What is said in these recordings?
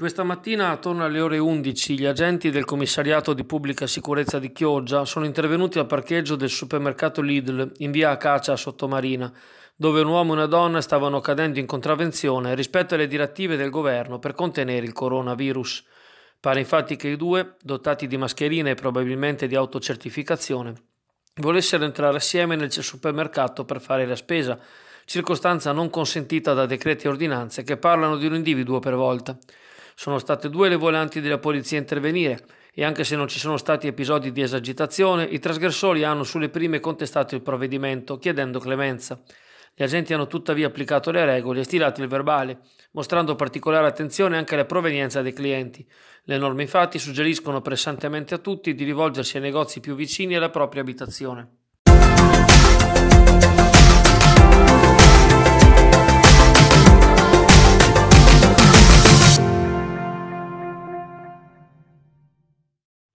Questa mattina, attorno alle ore 11, gli agenti del commissariato di pubblica sicurezza di Chioggia sono intervenuti al parcheggio del supermercato Lidl in via Acacia Sottomarina, dove un uomo e una donna stavano cadendo in contravvenzione rispetto alle direttive del governo per contenere il coronavirus. Pare infatti che i due, dotati di mascherine e probabilmente di autocertificazione, volessero entrare assieme nel supermercato per fare la spesa, circostanza non consentita da decreti e ordinanze che parlano di un individuo per volta. Sono state due le volanti della polizia a intervenire e anche se non ci sono stati episodi di esagitazione, i trasgressori hanno sulle prime contestato il provvedimento chiedendo clemenza. Gli agenti hanno tuttavia applicato le regole e stilato il verbale, mostrando particolare attenzione anche alla provenienza dei clienti. Le norme infatti suggeriscono pressantemente a tutti di rivolgersi ai negozi più vicini alla propria abitazione.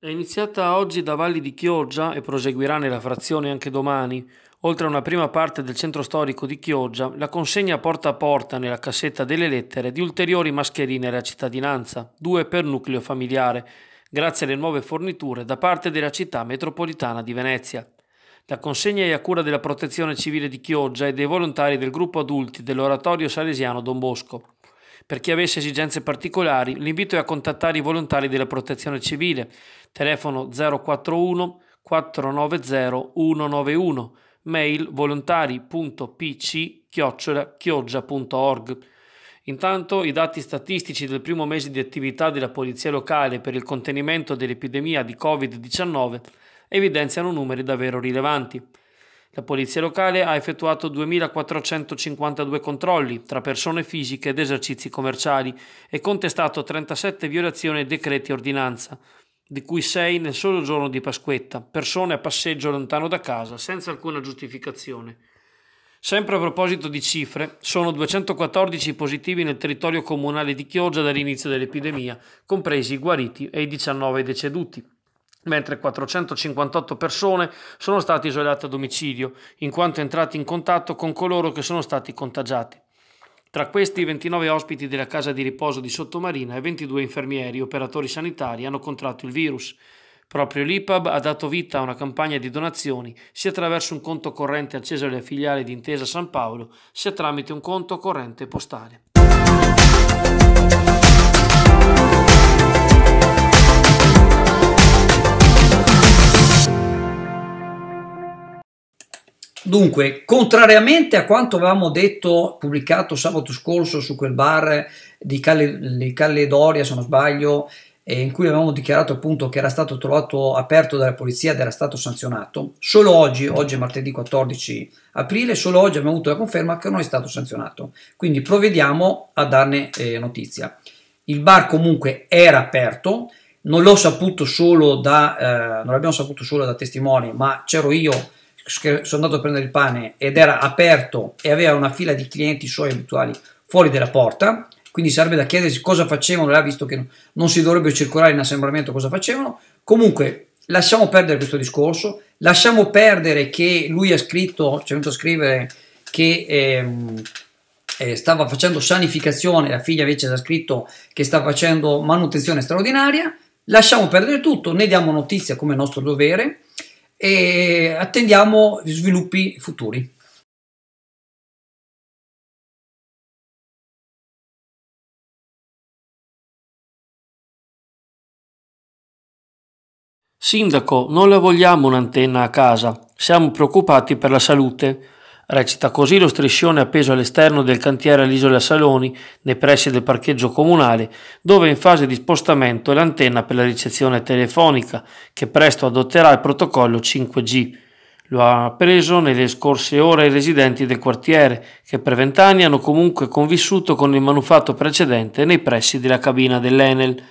È iniziata oggi da Valli di Chioggia e proseguirà nella frazione anche domani. Oltre a una prima parte del centro storico di Chioggia, la consegna porta a porta nella cassetta delle lettere di ulteriori mascherine alla cittadinanza, due per nucleo familiare, grazie alle nuove forniture da parte della città metropolitana di Venezia. La consegna è a cura della Protezione Civile di Chioggia e dei volontari del gruppo adulti dell'Oratorio Salesiano Don Bosco. Per chi avesse esigenze particolari, l'invito è a contattare i volontari della Protezione Civile, telefono 041 490 191, mail volontari.pc-chioggia.org. Intanto i dati statistici del primo mese di attività della Polizia Locale per il contenimento dell'epidemia di Covid-19 evidenziano numeri davvero rilevanti. La polizia locale ha effettuato 2.452 controlli tra persone fisiche ed esercizi commerciali e contestato 37 violazioni ai decreti ordinanza, di cui 6 nel solo giorno di Pasquetta, persone a passeggio lontano da casa senza alcuna giustificazione. Sempre a proposito di cifre, sono 214 i positivi nel territorio comunale di Chioggia dall'inizio dell'epidemia, compresi i guariti e i 19 deceduti mentre 458 persone sono state isolate a domicilio, in quanto entrate in contatto con coloro che sono stati contagiati. Tra questi 29 ospiti della casa di riposo di Sottomarina e 22 infermieri e operatori sanitari hanno contratto il virus. Proprio l'IPAB ha dato vita a una campagna di donazioni sia attraverso un conto corrente acceso alle filiale di Intesa San Paolo, sia tramite un conto corrente postale. Dunque, contrariamente a quanto avevamo detto, pubblicato sabato scorso su quel bar di Calle, Calledoria, se non sbaglio, eh, in cui avevamo dichiarato appunto che era stato trovato aperto dalla polizia ed era stato sanzionato, solo oggi, oggi è martedì 14 aprile, solo oggi abbiamo avuto la conferma che non è stato sanzionato. Quindi provvediamo a darne eh, notizia. Il bar comunque era aperto, non l'ho saputo solo da, eh, non l'abbiamo saputo solo da testimoni, ma c'ero io sono andato a prendere il pane ed era aperto e aveva una fila di clienti suoi abituali fuori della porta, quindi sarebbe da chiedersi cosa facevano là, visto che non si dovrebbe circolare in assembramento, cosa facevano. Comunque, lasciamo perdere questo discorso, lasciamo perdere che lui ha scritto, ci c'è venuto a scrivere che ehm, eh, stava facendo sanificazione, la figlia invece ha scritto che sta facendo manutenzione straordinaria, lasciamo perdere tutto, ne diamo notizia come nostro dovere, e attendiamo sviluppi futuri. Sindaco, non le vogliamo un'antenna a casa, siamo preoccupati per la salute. Recita così lo striscione appeso all'esterno del cantiere all'isola Saloni, nei pressi del parcheggio comunale, dove è in fase di spostamento è l'antenna per la ricezione telefonica, che presto adotterà il protocollo 5G. Lo ha appreso nelle scorse ore i residenti del quartiere, che per vent'anni hanno comunque convissuto con il manufatto precedente nei pressi della cabina dell'Enel.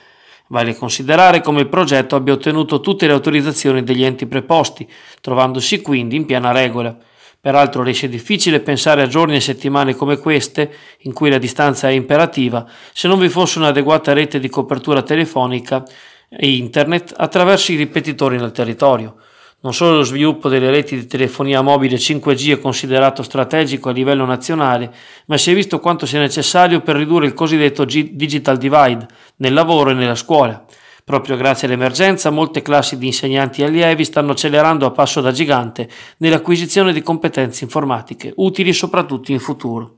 Vale considerare come il progetto abbia ottenuto tutte le autorizzazioni degli enti preposti, trovandosi quindi in piena regola. Peraltro riesce difficile pensare a giorni e settimane come queste, in cui la distanza è imperativa, se non vi fosse un'adeguata rete di copertura telefonica e internet attraverso i ripetitori nel territorio. Non solo lo sviluppo delle reti di telefonia mobile 5G è considerato strategico a livello nazionale, ma si è visto quanto sia necessario per ridurre il cosiddetto digital divide nel lavoro e nella scuola. Proprio grazie all'emergenza, molte classi di insegnanti e allievi stanno accelerando a passo da gigante nell'acquisizione di competenze informatiche, utili soprattutto in futuro.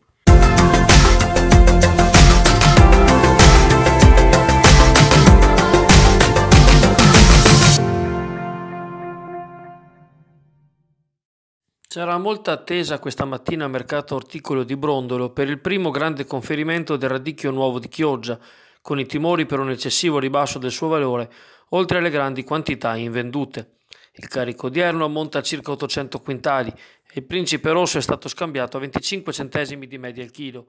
C'era molta attesa questa mattina al mercato orticolo di Brondolo per il primo grande conferimento del radicchio nuovo di Chioggia, con i timori per un eccessivo ribasso del suo valore, oltre alle grandi quantità invendute. Il carico odierno ammonta a circa 800 quintali e il principe rosso è stato scambiato a 25 centesimi di media al chilo.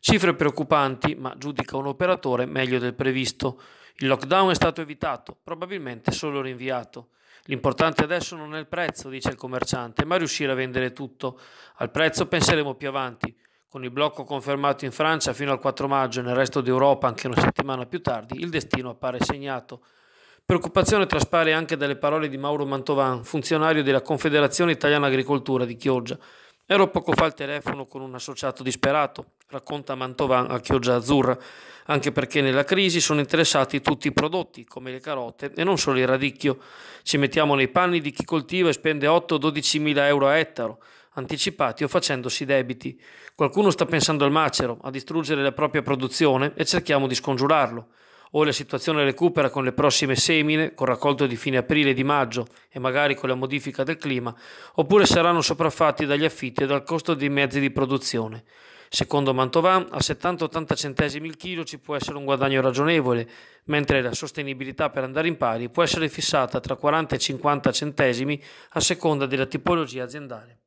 Cifre preoccupanti, ma giudica un operatore meglio del previsto. Il lockdown è stato evitato, probabilmente solo rinviato. L'importante adesso non è il prezzo, dice il commerciante, ma riuscire a vendere tutto. Al prezzo penseremo più avanti. Con il blocco confermato in Francia fino al 4 maggio e nel resto d'Europa anche una settimana più tardi, il destino appare segnato. Preoccupazione traspare anche dalle parole di Mauro Mantovan, funzionario della Confederazione Italiana Agricoltura di Chioggia. Ero poco fa al telefono con un associato disperato, racconta Mantovan a Chioggia Azzurra, anche perché nella crisi sono interessati tutti i prodotti, come le carote, e non solo il radicchio. Ci mettiamo nei panni di chi coltiva e spende 8-12 mila euro a ettaro anticipati o facendosi debiti. Qualcuno sta pensando al macero, a distruggere la propria produzione e cerchiamo di scongiurarlo. O la situazione recupera con le prossime semine, col raccolto di fine aprile e di maggio e magari con la modifica del clima, oppure saranno sopraffatti dagli affitti e dal costo dei mezzi di produzione. Secondo Mantovan, a 70-80 centesimi il chilo ci può essere un guadagno ragionevole, mentre la sostenibilità per andare in pari può essere fissata tra 40 e 50 centesimi a seconda della tipologia aziendale.